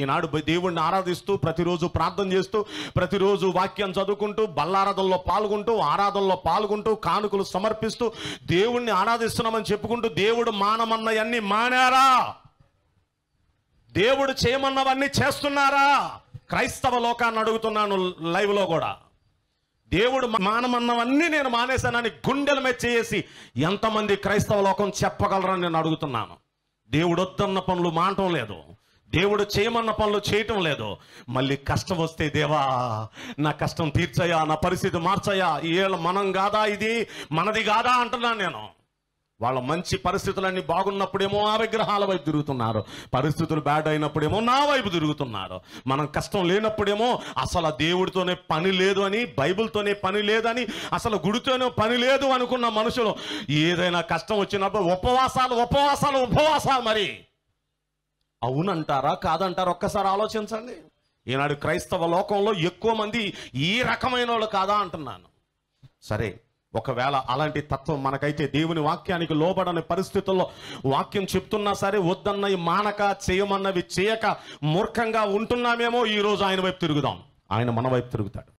ఈనాడు దేవుణ్ణి ఆరాధిస్తూ ప్రతిరోజు ప్రార్థన చేస్తూ ప్రతిరోజు వాక్యం చదువుకుంటూ బల్లారాధనలో పాల్గొంటూ ఆరాధనలో పాల్గొంటూ కానుకలు సమర్పిస్తూ దేవుణ్ణి ఆరాధిస్తున్నామని చెప్పుకుంటూ దేవుడు మానమన్నవన్నీ మానారా దేవుడు చేయమన్నవన్నీ చేస్తున్నారా క్రైస్తవ లోకాన్ని అడుగుతున్నాను లైవ్లో కూడా దేవుడు మానమన్నవన్నీ నేను మానేశానని గుండెల మీద చేసి ఎంతమంది క్రైస్తవ లోకం చెప్పగలరని నేను అడుగుతున్నాను దేవుడు వద్దన్న పనులు మానటం లేదు దేవుడు చేయమన్న పనులు చేయటం లేదు మళ్ళీ కష్టం వస్తే దేవా నా కష్టం తీర్చయా నా పరిస్థితి మార్చయా ఏళ్ళ మనం కాదా ఇది మనది కాదా అంటున్నాను నేను వాళ్ళ మంచి పరిస్థితులన్నీ బాగున్నప్పుడేమో ఆ విగ్రహాల వైపు తిరుగుతున్నారు పరిస్థితులు బ్యాడ్ అయినప్పుడేమో నా వైపు తిరుగుతున్నారు మనం కష్టం లేనప్పుడేమో అసలు దేవుడితోనే పని లేదు అని బైబిల్తోనే పని లేదని అసలు గుడితోనే పని లేదు అనుకున్న మనుషులు ఏదైనా కష్టం వచ్చినప్పుడు ఉపవాసాలు ఉపవాసాలు ఉపవాసాలు మరి అవునంటారా కాదంటారా ఒక్కసారి ఆలోచించండి ఈనాడు క్రైస్తవ లోకంలో ఎక్కువ మంది ఈ రకమైన వాళ్ళు కాదా అంటున్నాను సరే ఒకవేళ అలాంటి తత్వం మనకైతే దేవుని వాక్యానికి లోబడని పరిస్థితుల్లో వాక్యం చెప్తున్నా సరే వద్దన్నవి మానక చేయమన్నవి చేయక మూర్ఖంగా ఉంటున్నామేమో ఈరోజు ఆయన వైపు తిరుగుదాం ఆయన మన వైపు తిరుగుతాడు